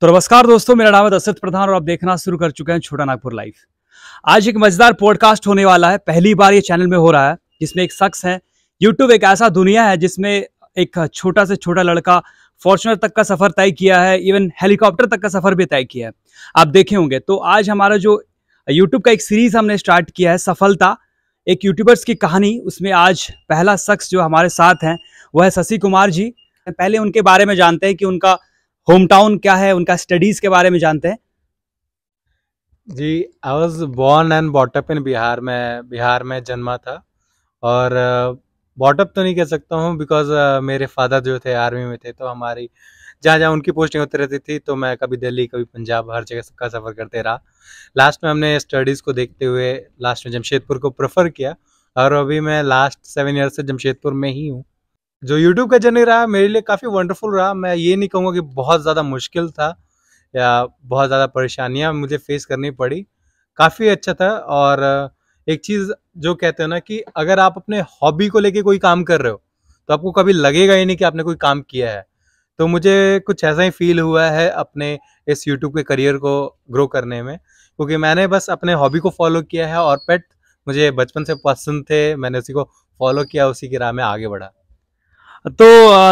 तो नमस्कार दोस्तों मेरा नाम है दशरथ प्रधान और आप देखना शुरू कर चुके हैं छोटा नागपुर लाइव आज एक मजेदार पॉडकास्ट होने वाला है पहली बार ये चैनल में हो रहा है जिसमें एक शख्स है यूट्यूब एक ऐसा दुनिया है जिसमें एक छोटा से छोटा लड़का फॉर्चुनर तक का सफर तय किया है इवन हेलीकॉप्टर तक का सफर भी तय किया है आप देखे होंगे तो आज हमारा जो यूट्यूब का एक सीरीज हमने स्टार्ट किया है सफलता एक यूट्यूबर्स की कहानी उसमें आज पहला शख्स जो हमारे साथ हैं वह है शशि कुमार जी पहले उनके बारे में जानते हैं कि उनका होम टाउन क्या है उनका स्टडीज के बारे में जानते हैं जी I was born and brought up in Bihar में बिहार में जन्मा था और बॉटअप तो नहीं कह सकता हूँ बिकॉज मेरे फादर जो थे आर्मी में थे तो हमारी जहाँ जहाँ उनकी पोस्टिंग होती रहती थी तो मैं कभी दिल्ली कभी पंजाब हर जगह सबका सफ़र करते रहा लास्ट में हमने स्टडीज़ को देखते हुए लास्ट में जमशेदपुर को प्रेफर किया और अभी मैं लास्ट सेवन ईयर से जमशेदपुर में ही हूँ जो यूट्यूब का जर्नी रहा मेरे लिए काफ़ी वंडरफुल रहा मैं ये नहीं कहूँगा कि बहुत ज़्यादा मुश्किल था या बहुत ज़्यादा परेशानियाँ मुझे फेस करनी पड़ी काफ़ी अच्छा था और एक चीज़ जो कहते हैं ना कि अगर आप अपने हॉबी को लेके कोई काम कर रहे हो तो आपको कभी लगेगा ही नहीं कि आपने कोई काम किया है तो मुझे कुछ ऐसा ही फील हुआ है अपने इस यूट्यूब के करियर को ग्रो करने में क्योंकि मैंने बस अपने हॉबी को फॉलो किया है और पेट मुझे बचपन से पसंद थे मैंने उसी को फॉलो किया उसी की राह में आगे बढ़ा तो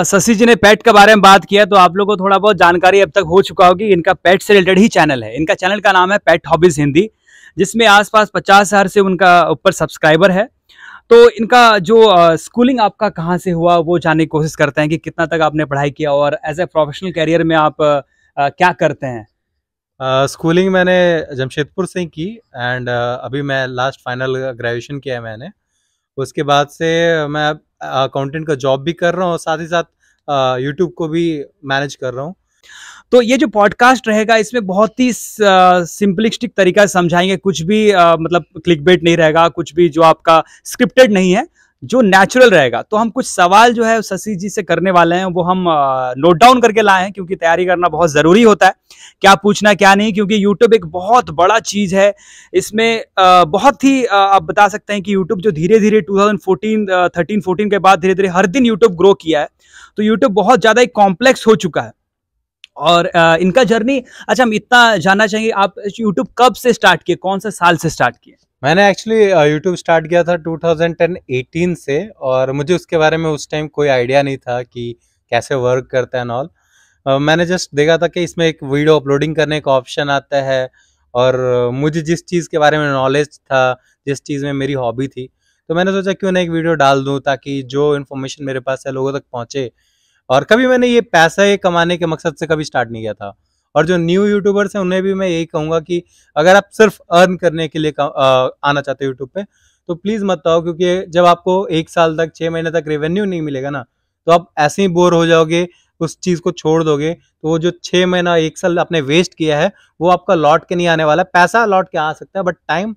शशि जी ने पेट के बारे में बात किया तो आप लोगों को थोड़ा बहुत जानकारी अब तक हो चुका होगी इनका पेट से रिलेटेड ही चैनल है इनका चैनल का नाम है पेट हॉबीज हिंदी जिसमें आसपास पचास हज़ार से उनका ऊपर सब्सक्राइबर है तो इनका जो स्कूलिंग आपका कहाँ से हुआ वो जानने की कोशिश करते हैं कि कितना तक आपने पढ़ाई किया और एज ए प्रोफेशनल कैरियर में आप क्या करते हैं स्कूलिंग मैंने जमशेदपुर से ही की एंड अभी मैं लास्ट फाइनल ग्रेजुएशन किया है मैंने उसके बाद से मैं अकाउंटेंट का जॉब भी कर रहा हूँ और साथ ही साथ यूट्यूब को भी मैनेज कर रहा हूँ तो ये जो पॉडकास्ट रहेगा इसमें बहुत ही सिंपलिस्टिक तरीका समझाएंगे कुछ भी आ, मतलब क्लिक बेट नहीं रहेगा कुछ भी जो आपका स्क्रिप्टेड नहीं है जो नेचुरल रहेगा तो हम कुछ सवाल जो है शशि जी से करने वाले हैं वो हम नोट डाउन करके लाए हैं क्योंकि तैयारी करना बहुत ज़रूरी होता है क्या पूछना क्या नहीं क्योंकि यूट्यूब एक बहुत बड़ा चीज़ है इसमें बहुत ही आप बता सकते हैं कि यूट्यूब जो धीरे धीरे 2014 13 14 के बाद धीरे धीरे हर दिन यूट्यूब ग्रो किया है तो यूट्यूब बहुत ज़्यादा एक कॉम्प्लेक्स हो चुका है और इनका जर्नी अच्छा हम इतना जानना चाहेंगे आप यूट्यूब कब से स्टार्ट किए कौन से साल से स्टार्ट किए मैंने एक्चुअली यूट्यूब स्टार्ट किया था 2018 से और मुझे उसके बारे में उस टाइम कोई आइडिया नहीं था कि कैसे वर्क करता है एंड ऑल मैंने जस्ट देखा था कि इसमें एक वीडियो अपलोडिंग करने का ऑप्शन आता है और मुझे जिस चीज़ के बारे में नॉलेज था जिस चीज़ में मेरी हॉबी थी तो मैंने सोचा क्यों ना एक वीडियो डाल दूँ ताकि जो इन्फॉर्मेशन मेरे पास है लोगों तक पहुँचे और कभी मैंने ये पैसा कमाने के मकसद से कभी स्टार्ट नहीं किया था और जो न्यू यूट्यूबर्स हैं उन्हें भी मैं यही कहूँगा कि अगर आप सिर्फ अर्न करने के लिए आना चाहते हो यूट्यूब पे तो प्लीज़ मत आओ क्योंकि जब आपको एक साल तक छः महीने तक रेवेन्यू नहीं मिलेगा ना तो आप ऐसे ही बोर हो जाओगे उस चीज़ को छोड़ दोगे तो वो जो छः महीना एक साल आपने वेस्ट किया है वो आपका लौट के नहीं आने वाला है पैसा लौट के आ सकता है बट टाइम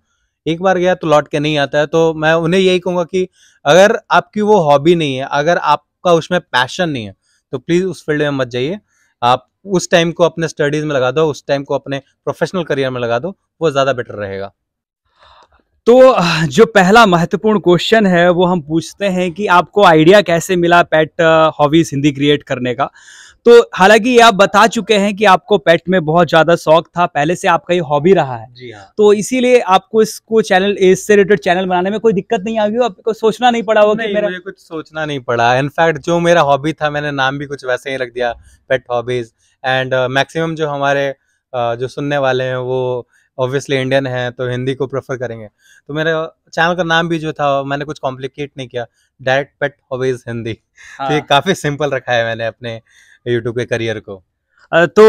एक बार गया तो लौट के नहीं आता है तो मैं उन्हें यही कहूँगा कि अगर आपकी वो हॉबी नहीं है अगर आपका उसमें पैशन नहीं है तो प्लीज़ उस फील्ड में मत जाइए आप उस टाइम को अपने स्टडीज़ में लगा दो उस टाइम को अपने प्रोफेशनल करियर में लगा दो वो ज़्यादा बेटर रहेगा तो जो पहला महत्वपूर्ण क्वेश्चन है वो हम पूछते हैं कि आपको आइडिया कैसे मिला pet hobbies uh, Hindi create करने का तो हालांकि ये आप बता चुके हैं कि आपको पेट में बहुत ज्यादा शौक था पहले से आपका ये हॉबी रहा है जी हाँ। तो इसीलिए आपको इसको चैनल इससे रिलेटेड चैनल बनाने में कोई दिक्कत नहीं आई आपको सोचना नहीं पड़ा होगा मेरा मुझे कुछ सोचना नहीं पड़ा इनफैक्ट जो मेरा हॉबी था मैंने नाम भी कुछ वैसे ही रख दिया पेट हॉबीज एंड मैक्सिमम जो हमारे uh, जो सुनने वाले हैं वो ऑब्वियसली इंडियन है तो हिंदी को प्रेफर करेंगे तो मेरे चैनल का नाम भी जो था मैंने कुछ कॉम्प्लिकेट नहीं किया डायरेक्ट पेट हॉबीज हिंदी हाँ। तो ये काफी सिंपल रखा है मैंने अपने यूट्यूब के करियर को तो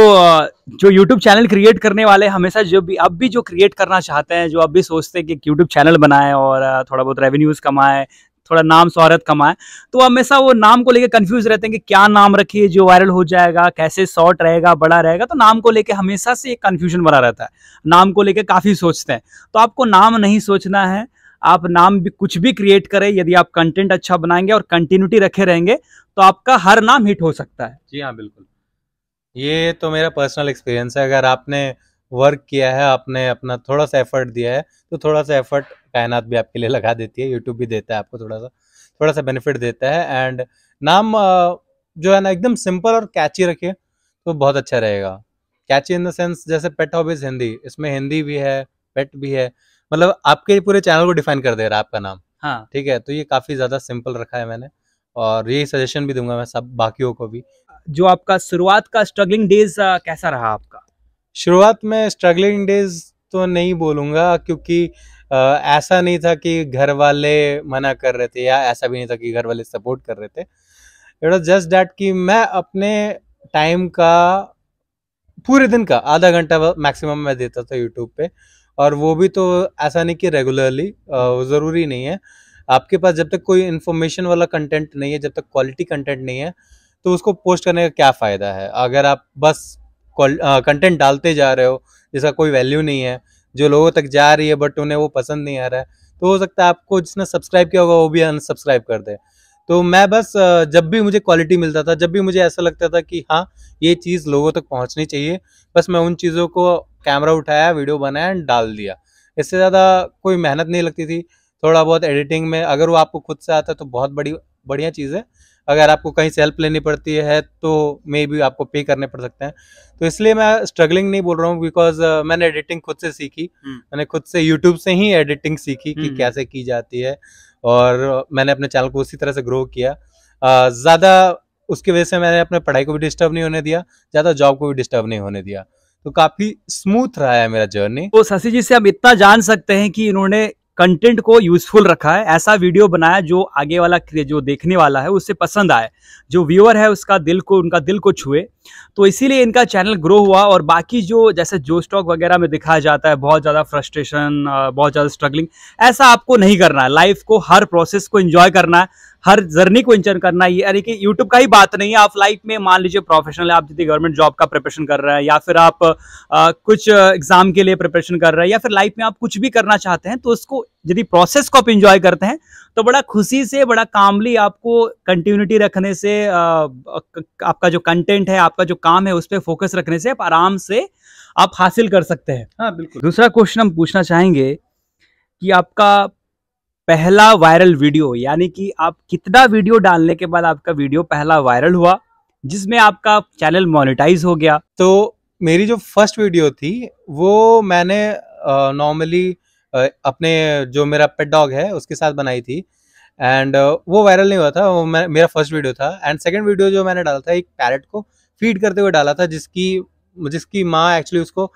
जो यूट्यूब चैनल क्रिएट करने वाले हमेशा जो भी अब भी जो क्रिएट करना चाहते हैं जो अब भी सोचते हैं कि यूट्यूब चैनल बनाए और थोड़ा बहुत रेवेन्यूज कमाए थोड़ा नाम शहरत कमाए तो हमेशा वो नाम को लेकर कंफ्यूज रहते हैं कि क्या नाम रखिए जो वायरल हो जाएगा कैसे शॉर्ट रहेगा बड़ा रहेगा तो नाम को लेकर हमेशा से एक कन्फ्यूजन बना रहता है नाम को लेकर काफ़ी सोचते हैं तो आपको नाम नहीं सोचना है आप नाम भी कुछ भी क्रिएट करें यदि आप कंटेंट अच्छा बनाएंगे और कंटिन्यूटी रखे रहेंगे तो आपका हर नाम हिट हो सकता है जी हाँ बिल्कुल ये तो मेरा पर्सनल एक्सपीरियंस है अगर आपने वर्क किया है आपने अपना थोड़ा सा एफर्ट दिया है तो थोड़ा सा एफर्ट कायनात भी आपके लिए लगा देती है यूट्यूब भी देता है आपको थोड़ा सा थोड़ा सा बेनिफिट देता है एंड नाम जो है ना एकदम सिंपल और कैची रखिए तो बहुत अच्छा रहेगा कैची इन द सेंस जैसे पेट हॉबीज हिंदी इसमें हिंदी भी है पेट भी है मतलब आपके पूरे चैनल को डिफाइन कर दे रहा है आपका नाम हाँ ठीक है तो ये काफी ज्यादा सिंपल रखा है मैंने और यही सजेशन भी दूंगा मैं सब बाकियों को भी जो आपका शुरुआत का स्ट्रगलिंग डेज कैसा रहा आपका शुरुआत में स्ट्रगलिंग डेज तो नहीं बोलूंगा क्योंकि आ, ऐसा नहीं था कि घर वाले मना कर रहे थे या ऐसा भी नहीं था कि घर वाले सपोर्ट कर रहे थे इट वॉज जस्ट डैट कि मैं अपने टाइम का पूरे दिन का आधा घंटा मैक्सिमम मैं देता था यूट्यूब पे और वो भी तो ऐसा नहीं कि रेगुलरली ज़रूरी नहीं है आपके पास जब तक कोई इन्फॉर्मेशन वाला कंटेंट नहीं है जब तक क्वालिटी कंटेंट नहीं है तो उसको पोस्ट करने का क्या फ़ायदा है अगर आप बस कंटेंट डालते जा रहे हो जिसका कोई वैल्यू नहीं है जो लोगों तक जा रही है बट उन्हें वो पसंद नहीं आ रहा है तो हो सकता है आपको जिसने सब्सक्राइब किया होगा वो भी अनसब्सक्राइब कर दे तो मैं बस जब भी मुझे क्वालिटी मिलता था जब भी मुझे ऐसा लगता था कि हाँ ये चीज़ लोगों तक पहुँचनी चाहिए बस मैं उन चीज़ों को कैमरा उठाया वीडियो बनाया एंड डाल दिया इससे ज़्यादा कोई मेहनत नहीं लगती थी थोड़ा बहुत एडिटिंग में अगर वो आपको खुद से आता है तो बहुत बड़ी बढ़िया चीज़ है अगर आपको कहीं से हेल्प लेनी पड़ती है तो मे भी आपको पे करने पड़ सकते हैं तो इसलिए मैं स्ट्रगलिंग नहीं बोल रहा हूँ बिकॉज मैंने एडिटिंग खुद से सीखी हम्म। मैंने खुद से यूट्यूब से ही एडिटिंग सीखी कि हम्म। कैसे की जाती है और मैंने अपने चैनल को उसी तरह से ग्रो किया ज़्यादा उसकी वजह से मैंने अपने पढ़ाई को भी डिस्टर्ब नहीं होने दिया ज़्यादा जॉब को भी डिस्टर्ब नहीं होने दिया तो काफी स्मूथ रहा है मेरा जर्नी तो शशि जी से हम इतना जान सकते हैं कि इन्होंने कंटेंट को यूजफुल रखा है ऐसा वीडियो बनाया जो आगे वाला जो देखने वाला है उससे पसंद आए जो व्यूअर है उसका दिल को उनका दिल को छुए तो इसीलिए इनका चैनल ग्रो हुआ और बाकी जो जैसे जो स्टॉक वगैरह में दिखाया जाता है बहुत ज़्यादा फ्रस्ट्रेशन बहुत ज़्यादा स्ट्रगलिंग ऐसा आपको नहीं करना है लाइफ को हर प्रोसेस को इन्जॉय करना है हर जर्नी को इंचर करना ही यानी कि यूट्यूब का ही बात नहीं है आप लाइफ में मान लीजिए प्रोफेशनल है आप जितनी गवर्नमेंट जॉब का प्रिपरेशन कर रहे हैं या फिर आप आ, कुछ एग्जाम के लिए प्रिपरेशन कर रहे हैं या फिर लाइफ में आप कुछ भी करना चाहते हैं तो उसको यदि प्रोसेस को आप इंजॉय करते हैं तो बड़ा खुशी से बड़ा कामली आपको कंटिन्यूटी रखने से आ, आपका जो कंटेंट है आपका जो काम है उस पर फोकस रखने से आप आराम से आप हासिल कर सकते हैं हाँ बिल्कुल दूसरा क्वेश्चन हम पूछना चाहेंगे कि आपका पहला वायरल वीडियो यानी कि आप कितना वीडियो डालने के बाद आपका वीडियो पहला वायरल हुआ जिसमें आपका चैनल मोनिटाइज हो गया तो मेरी जो फर्स्ट वीडियो थी वो मैंने नॉर्मली अपने जो मेरा पेट डॉग है उसके साथ बनाई थी एंड वो वायरल नहीं हुआ था वो मेरा फर्स्ट वीडियो था एंड सेकेंड वीडियो जो मैंने डाला था एक पैरट को फीड करते हुए डाला था जिसकी जिसकी माँ एक्चुअली उसको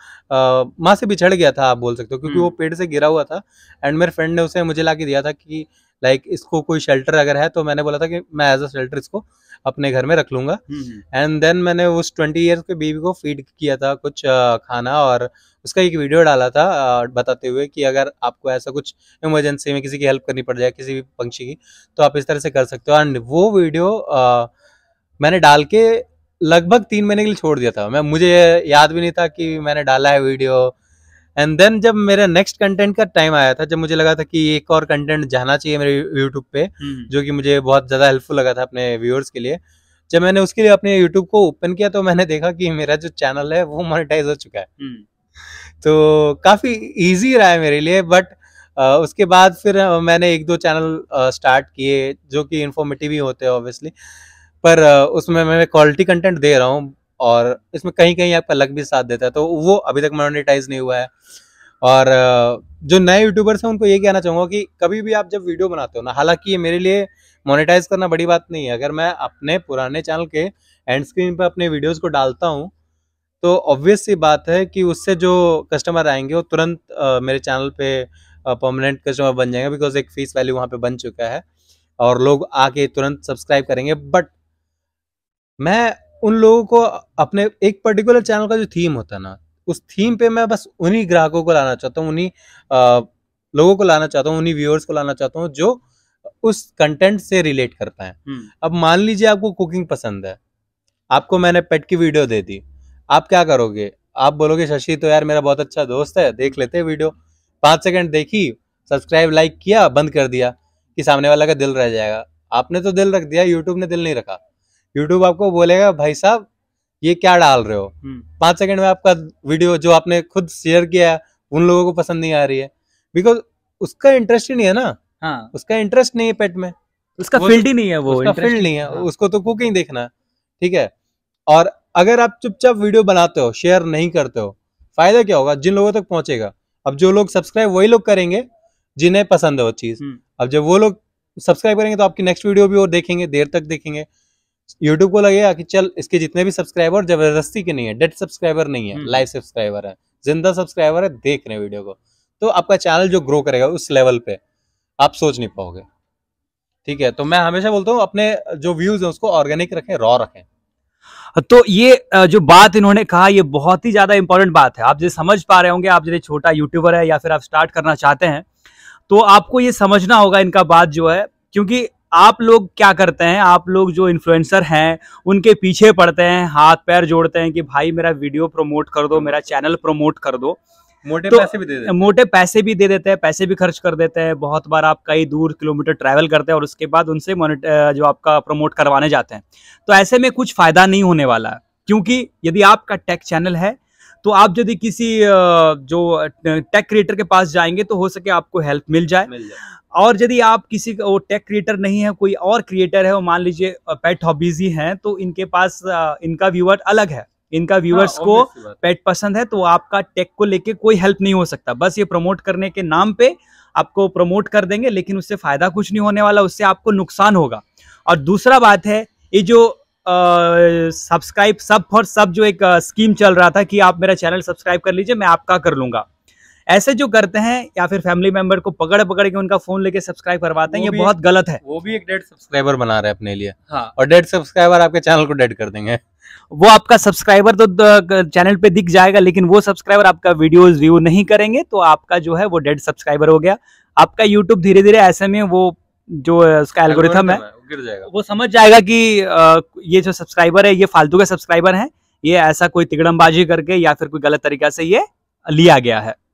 माँ से बिछड़ गया था आप बोल सकते हो क्योंकि वो हम्म। पेड़ से गिरा हुआ था एंड मेरे फ्रेंड ने उसे मुझे ला दिया था कि लाइक like, इसको कोई शेल्टर अगर है तो मैंने बोला था कि मैं एज अ शेल्टर इसको अपने घर में रख लूंगा एंड देन मैंने उस ट्वेंटी ईयर्स के बेबी को फीड किया था कुछ खाना और उसका एक वीडियो डाला था बताते हुए कि अगर आपको ऐसा कुछ इमरजेंसी में किसी की हेल्प करनी पड़ जाए किसी भी पंक्षी की तो आप इस तरह से कर सकते हो एंड वो वीडियो आ, मैंने डाल के लगभग तीन महीने के लिए छोड़ दिया था मैं मुझे याद भी नहीं था कि मैंने डाला है वीडियो एंड देन जब मेरे नेक्स्ट कंटेंट का टाइम आया था जब मुझे लगा था कि एक और कंटेंट जाना चाहिए मेरे यूट्यूब पे हम्म। जो कि मुझे बहुत ज़्यादा हेल्पफुल लगा था अपने व्यूअर्स के लिए जब मैंने उसके लिए अपने यूट्यूब को ओपन किया तो मैंने देखा कि मेरा जो चैनल है वो मोनिटाइज हो चुका है हम्म। तो काफ़ी ईजी रहा है मेरे लिए बट उसके बाद फिर मैंने एक दो चैनल स्टार्ट किए जो कि इन्फॉर्मेटिव ही होते हैं ऑब्वियसली पर उसमें मैं क्वालिटी कंटेंट दे रहा हूँ और इसमें कहीं कहीं आपका लक भी साथ देता है तो वो अभी तक मोनिटाइज नहीं हुआ है और जो नए यूट्यूबर्स हैं उनको ये कहना चाहूँगा कि कभी भी आप जब वीडियो बनाते हो ना हालांकि ये मेरे लिए मोनेटाइज करना बड़ी बात नहीं है अगर मैं अपने पुराने चैनल के एंड स्क्रीन पर अपने वीडियोज़ को डालता हूँ तो ऑब्वियस सी बात है कि उससे जो कस्टमर आएंगे वो तुरंत मेरे चैनल पर परमानेंट कस्टमर बन जाएंगे बिकॉज एक फीस वैल्यू वहाँ पर बन चुका है और लोग आके तुरंत सब्सक्राइब करेंगे बट मैं उन लोगों को अपने एक पर्टिकुलर चैनल का जो थीम होता है ना उस थीम पे मैं बस उन्हीं ग्राहकों को लाना चाहता हूँ उन्हीं लोगों को लाना चाहता हूँ उन्हीं व्यूअर्स को लाना चाहता हूँ जो उस कंटेंट से रिलेट करता है हम्म। अब मान लीजिए आपको कुकिंग पसंद है आपको मैंने पेट की वीडियो दे दी आप क्या करोगे आप बोलोगे शशि तो यार मेरा बहुत अच्छा दोस्त है देख लेते हैं वीडियो पांच सेकंड देखी सब्सक्राइब लाइक किया बंद कर दिया कि सामने वाला का दिल रह जाएगा आपने तो दिल रख दिया यूट्यूब ने दिल नहीं रखा यूट्यूब आपको बोलेगा भाई साहब ये क्या डाल रहे हो हम्म। पांच सेकंड में आपका वीडियो जो आपने खुद शेयर किया है उन लोगों को पसंद नहीं आ रही है बिकॉज उसका इंटरेस्ट ही नहीं है ना हाँ। उसका इंटरेस्ट नहीं है पेट में उसका फील्ड ही तो नहीं है वो उसका फील्ड नहीं है हाँ। उसको तो कुकिंग देखना ठीक है और अगर आप चुपचाप वीडियो बनाते हो शेयर नहीं करते हो फायदा क्या होगा जिन लोगों तक पहुंचेगा अब जो लोग सब्सक्राइब वही लोग करेंगे जिन्हें पसंद है वो चीज हम्म। अब जब वो लोग सब्सक्राइब करेंगे तो आपकी नेक्स्ट वीडियो भी वो देखेंगे देर तक देखेंगे यूट्यूब को लगेगा कि चल इसके जितने भी सब्सक्राइबर जबरदस्ती के नहीं है डेड सब्सक्राइबर नहीं है लाइव हम्म। सब्सक्राइबर है जिंदा सब्सक्राइबर है देख रहे हैं वीडियो को तो आपका चैनल जो ग्रो करेगा उस लेवल पे आप सोच नहीं पाओगे ठीक है तो मैं हमेशा बोलता हूँ अपने जो व्यूज है उसको ऑर्गेनिक रखें रॉ रखें तो ये जो बात इन्होंने कहा ये बहुत ही ज्यादा इंपॉर्टेंट बात है आप जो समझ पा रहे होंगे आप जो छोटा यूट्यूबर है या फिर आप स्टार्ट करना चाहते हैं तो आपको ये समझना होगा इनका बात जो है क्योंकि आप लोग क्या करते हैं आप लोग जो इन्फ्लुएंसर हैं उनके पीछे पड़ते हैं हाथ पैर जोड़ते हैं कि भाई मेरा वीडियो प्रमोट कर दो मेरा चैनल प्रमोट कर दो मोटे तो, पैसे भी दे देते मोटे पैसे भी दे देते हैं पैसे भी खर्च कर देते हैं बहुत बार आप कई दूर किलोमीटर ट्रैवल करते हैं और उसके बाद उनसे जो आपका प्रमोट करवाने जाते हैं तो ऐसे में कुछ फायदा नहीं होने वाला है क्योंकि यदि आपका टेक चैनल है तो आप यदि किसी जो टेक क्रिएटर के पास जाएंगे तो हो सके आपको हेल्प मिल जाए, मिल जाए। और यदि आप किसी वो टेक क्रिएटर नहीं है कोई और क्रिएटर है वो मान लीजिए पेट हॉबीजी हैं तो इनके पास इनका व्यूअर अलग है इनका व्यूअर्स हाँ, को पेट पसंद है तो आपका टेक को लेके कोई हेल्प नहीं हो सकता बस ये प्रमोट करने के नाम पे आपको प्रमोट कर देंगे लेकिन उससे फायदा कुछ नहीं होने वाला उससे आपको नुकसान होगा और दूसरा बात है ये जो सब्सक्राइब सब फॉर सब जो एक स्कीम चल रहा था कि आप मेरा चैनल सब्सक्राइब कर लीजिए मैं आपका कर लूंगा ऐसे जो करते हैं या फिर फैमिली मेंबर को पकड़ पकड़ के उनका फोन लेके सब्सक्राइब करवाते हैं ये बहुत गलत है वो भी एक डेड सब्सक्राइबर बना रहे हैं अपने लिए हाँ और डेड सब्सक्राइबर आपके चैनल को डेड कर देंगे वो आपका सब्सक्राइबर तो चैनल तो, तो पे दिख जाएगा लेकिन वो सब्सक्राइबर आपका वीडियो व्यू नहीं करेंगे तो आपका जो है वो डेड सब्सक्राइबर हो गया आपका यूट्यूब धीरे धीरे ऐसे में वो जो उसका एल्गोरिथम है गिर जाएगा वो समझ जाएगा कि ये जो सब्सक्राइबर है ये फालतू के सब्सक्राइबर है ये ऐसा कोई तिगड़मबाजी करके या फिर कोई गलत तरीका से ये लिया गया है